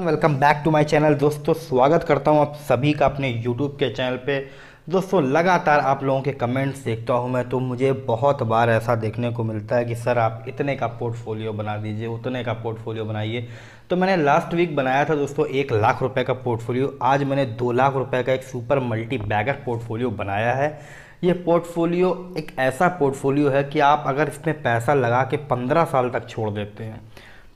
welcome back to my channel दोस्तों स्वागत करता हूं आप सभी का अपने यूट्यूब के चैनल पे दोस्तों लगातार आप लोगों के कमेंट्स देखता हूं मैं तो मुझे बहुत बार ऐसा देखने को मिलता है कि सर आप इतने का पोर्टफोलियो बना दीजिए उतने का पोर्टफोलियो बनाइए तो मैंने लास्ट वीक बनाया था दोस्तों एक लाख रुपये का पोर्टफोलियो आज मैंने दो लाख रुपये का एक सुपर मल्टी बैगर पोर्टफोलियो बनाया है ये पोर्टफोलियो एक ऐसा पोर्टफोलियो है कि आप अगर इसमें पैसा लगा के पंद्रह साल तक छोड़ देते हैं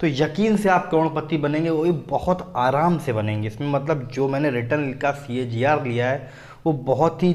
तो यकीन से आप करोड़पति बनेंगे वो भी बहुत आराम से बनेंगे इसमें मतलब जो मैंने रिटर्न का सी लिया है वो बहुत ही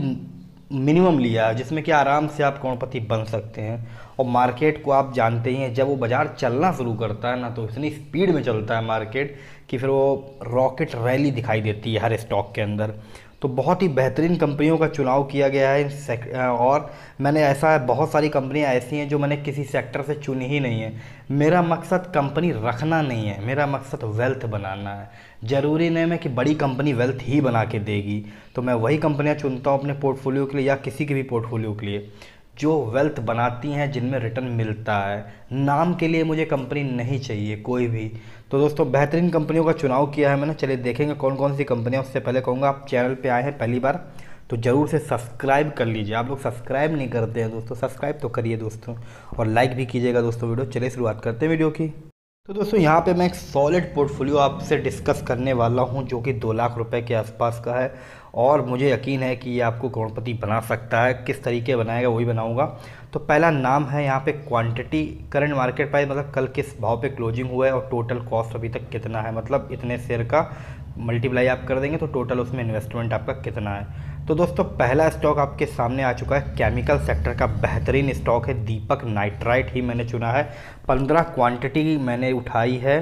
मिनिमम लिया है जिसमें कि आराम से आप करोड़पति बन सकते हैं और मार्केट को आप जानते ही हैं जब वो बाज़ार चलना शुरू करता है ना तो इतनी स्पीड में चलता है मार्केट कि फिर वो रॉकेट रैली दिखाई देती है हर स्टॉक के अंदर तो बहुत ही बेहतरीन कंपनियों का चुनाव किया गया है और मैंने ऐसा बहुत सारी कंपनियां ऐसी हैं जो मैंने किसी सेक्टर से चुनी ही नहीं है मेरा मकसद कंपनी रखना नहीं है मेरा मकसद वेल्थ बनाना है ज़रूरी नहीं है कि बड़ी कंपनी वेल्थ ही बना के देगी तो मैं वही कंपनियाँ चुनता हूँ अपने पोर्टफोलियो के लिए या किसी के भी पोर्टफोलियो के लिए जो वेल्थ बनाती हैं जिनमें रिटर्न मिलता है नाम के लिए मुझे कंपनी नहीं चाहिए कोई भी तो दोस्तों बेहतरीन कंपनियों का चुनाव किया है मैंने चलिए देखेंगे कौन कौन सी कंपनियाँ उससे पहले कहूँगा आप चैनल पर आए हैं पहली बार तो ज़रूर से सब्सक्राइब कर लीजिए आप लोग सब्सक्राइब नहीं करते हैं दोस्तों सब्सक्राइब तो करिए दोस्तों और लाइक भी कीजिएगा दोस्तों वीडियो चलिए शुरुआत करते हैं वीडियो की तो दोस्तों यहाँ पे मैं एक सॉलिड पोर्टफोलियो आपसे डिस्कस करने वाला हूँ जो कि दो लाख रुपए के आसपास का है और मुझे यकीन है कि ये आपको करोड़पति बना सकता है किस तरीके बनाएगा वही बनाऊंगा तो पहला नाम है यहाँ पे क्वांटिटी करंट मार्केट प्राइस मतलब कल किस भाव पे क्लोजिंग हुआ है और टोटल कॉस्ट अभी तक कितना है मतलब इतने शेयर का मल्टीप्लाई आप कर देंगे तो टोटल उसमें इन्वेस्टमेंट आपका कितना है तो दोस्तों पहला स्टॉक आपके सामने आ चुका है केमिकल सेक्टर का बेहतरीन स्टॉक है दीपक नाइट्राइट ही मैंने चुना है पंद्रह क्वांटिटी मैंने उठाई है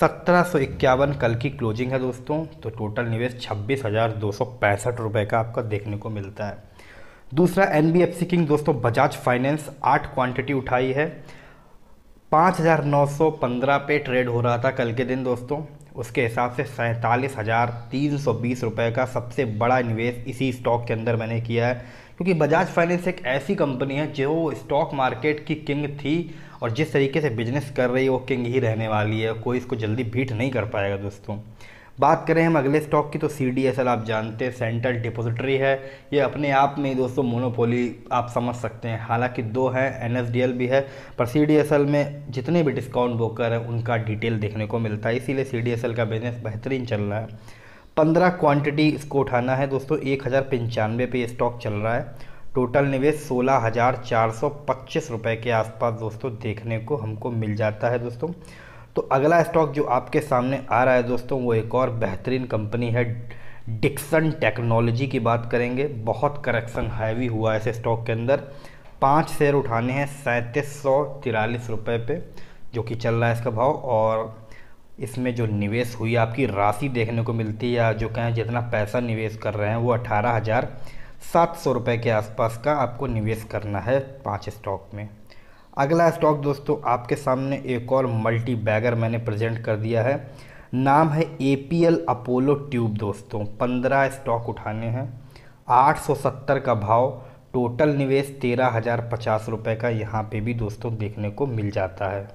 सत्रह सौ इक्यावन कल की क्लोजिंग है दोस्तों तो टोटल निवेश छब्बीस हज़ार दो सौ पैंसठ रुपये का आपका देखने को मिलता है दूसरा N B F C king दोस्तों बजाज फाइनेंस आठ क्वांटिटी उठाई है पाँच हज़ार नौ सौ पंद्रह पे ट्रेड हो रहा था कल के दिन दोस्तों उसके हिसाब से सैंतालीस हज़ार तीन सौ बीस रुपये का सबसे बड़ा निवेश इसी स्टॉक के अंदर मैंने किया है क्योंकि बजाज फाइनेंस एक ऐसी कंपनी है जो स्टॉक मार्केट की किंग थी और जिस तरीके से बिजनेस कर रही है वो किंग ही रहने वाली है कोई इसको जल्दी बीट नहीं कर पाएगा दोस्तों बात करें हम अगले स्टॉक की तो सी डी एस एल आप जानते हैं सेंट्रल डिपोजिटरी है ये अपने आप में दोस्तों मोनोपोली आप समझ सकते हैं हालांकि दो हैं एन एस डी एल भी है पर सी डी एस एल में जितने भी डिस्काउंट ब्रोकर हैं उनका डिटेल देखने को मिलता है इसीलिए सी डी एस एल का बिजनेस बेहतरीन चल रहा है पंद्रह क्वांटिटी इसको उठाना है दोस्तों एक हज़ार पंचानवे पर ये स्टॉक चल रहा है टोटल निवेश सोलह हज़ार चार सौ पच्चीस रुपये के आसपास दोस्तों देखने को हमको मिल जाता है दोस्तों तो अगला स्टॉक जो आपके सामने आ रहा है दोस्तों वो एक और बेहतरीन कंपनी है डिक्सन टेक्नोलॉजी की बात करेंगे बहुत करेक्शन हैवी हुआ है इस स्टॉक के अंदर पाँच शेयर उठाने हैं सैंतीस सौ तिरालीस रुपये पे जो कि चल रहा है इसका भाव और इसमें जो निवेश हुई आपकी राशि देखने को मिलती है जो कहें जितना पैसा निवेश कर रहे हैं वो अठारह हज़ार सात सौ रुपये के आसपास का आपको निवेश करना है पाँच स्टॉक में अगला स्टॉक दोस्तों आपके सामने एक और मल्टी बैगर मैंने प्रेजेंट कर दिया है नाम है A P L Apollo tube दोस्तों पंद्रह स्टॉक उठाने हैं आठ सौ सत्तर का भाव टोटल निवेश तेरह हज़ार पचास रुपये का यहाँ पे भी दोस्तों देखने को मिल जाता है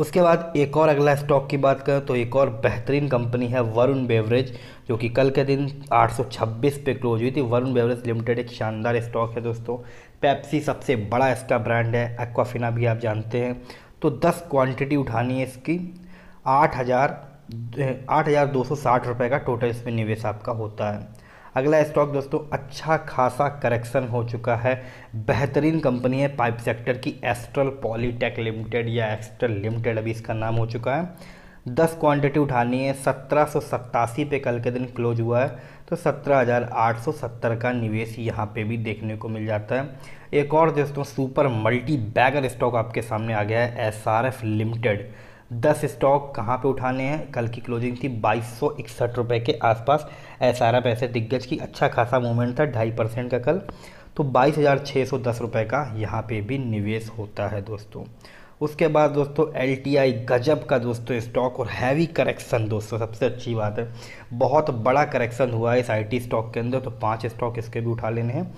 उसके बाद एक और अगला स्टॉक की बात करें तो एक और बेहतरीन कंपनी है वरुण बेवरेज जो कि कल के दिन 826 पे क्लोज हुई थी वरुण बेवरेज लिमिटेड एक शानदार स्टॉक है दोस्तों पैप्सी सबसे बड़ा इसका ब्रांड है एक्वाफिना भी आप जानते हैं तो 10 क्वांटिटी उठानी है इसकी आठ हज़ार आठ हज़ार दो सौ साठ रुपये का टोटल इसमें निवेश आपका होता है अगला स्टॉक दोस्तों अच्छा खासा करेक्शन हो चुका है बेहतरीन कंपनी है पाइप सेक्टर की एस्ट्रल पॉलीटेक लिमिटेड या एस्ट्रल लिमिटेड अभी इसका नाम हो चुका है दस क्वांटिटी उठानी है सत्रह सौ सत्तासी पे कल के दिन क्लोज हुआ है तो सत्रह हज़ार आठ सौ सत्तर का निवेश यहाँ पे भी देखने को मिल जाता है एक और दोस्तों सुपर मल्टी बैगर स्टॉक आपके सामने आ गया है एस लिमिटेड दस स्टॉक कहाँ पे उठाने हैं कल की क्लोजिंग थी बाईस सौ इकसठ रुपए के आसपास एस आर एफ ऐसे दिग्गज की अच्छा खासा मूवमेंट था ढाई परसेंट का कल तो बाईस हज़ार छः सौ दस रुपये का यहाँ पे भी निवेश होता है दोस्तों उसके बाद दोस्तों एल टी आई गजब का दोस्तों स्टॉक और हैवी करेक्शन दोस्तों सबसे अच्छी बात है बहुत बड़ा करेक्शन हुआ है इस आई टी स्टॉक के अंदर तो पाँच स्टॉक इसके भी उठा लेने हैं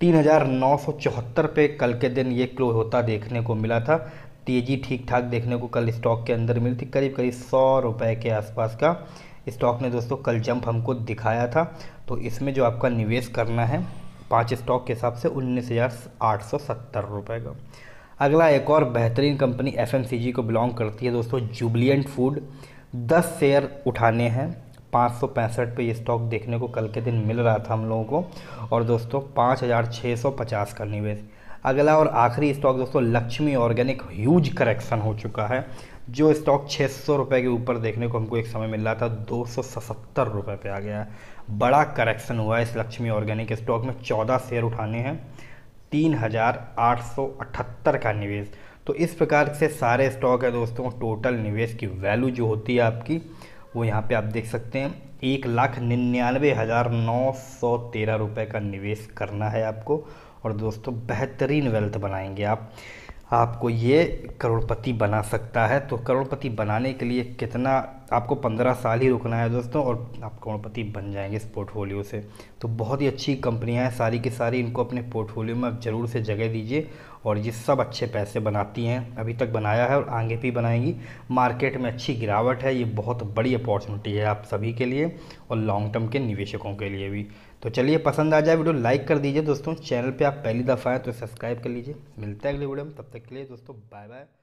तीन हज़ार नौ सौ चौहत्तर पे कल के दिन ये क्लोज होता देखने को मिला था तेज़ी ठीक ठाक देखने को कल स्टॉक के अंदर मिली थी करीब करीब सौ रुपये के आसपास का स्टॉक ने दोस्तों कल जंप हमको दिखाया था तो इसमें जो आपका निवेश करना है पाँच स्टॉक के हिसाब से उन्नीस हज़ार आठ सौ सत्तर रुपये का अगला एक और बेहतरीन कंपनी एफ को बिलोंग करती है दोस्तों जुबलियंट फूड दस शेयर उठाने हैं पाँच सौ पैंसठ पर ये स्टॉक देखने को कल के दिन मिल रहा था हम लोगों को और दोस्तों पाँच हज़ार छः सौ पचास का निवेश अगला और आखिरी स्टॉक दोस्तों लक्ष्मी ऑर्गेनिक ह्यूज करेक्शन हो चुका है जो स्टॉक छः सौ रुपये के ऊपर देखने को हमको एक समय मिल रहा था दो सौ सतहत्तर रुपये आ गया है बड़ा करेक्शन हुआ है इस लक्ष्मी ऑर्गेनिक स्टॉक में चौदह शेयर उठाने हैं तीन हज़ार आठ सौ अठहत्तर का निवेश तो इस प्रकार से सारे स्टॉक है दोस्तों टोटल निवेश की वैल्यू जो होती है आपकी वो यहाँ पे आप देख सकते हैं एक लाख निन्यानवे हज़ार नौ सौ तेरह रुपये का निवेश करना है आपको और दोस्तों बेहतरीन वेल्थ बनाएंगे आप आपको ये करोड़पति बना सकता है तो करोड़पति बनाने के लिए कितना आपको पंद्रह साल ही रुकना है दोस्तों और आप करोड़पति बन जाएंगे इस पोर्टफोलियो से तो बहुत ही अच्छी कंपनियां हैं सारी की सारी इनको अपने पोर्टफोलियो में आप ज़रूर से जगह दीजिए और ये सब अच्छे पैसे बनाती हैं अभी तक बनाया है और आगे भी बनाएंगी मार्केट में अच्छी गिरावट है ये बहुत बड़ी अपॉर्चुनिटी है आप सभी के लिए और लॉन्ग टर्म के निवेशकों के लिए भी तो चलिए पसंद आ जाए वीडियो लाइक कर दीजिए दोस्तों चैनल पर आप पहली दफ़ा आएँ तो सब्सक्राइब कर लीजिए मिलते हैं अगले वीडियो में तब तक के लिए दोस्तों बाय बाय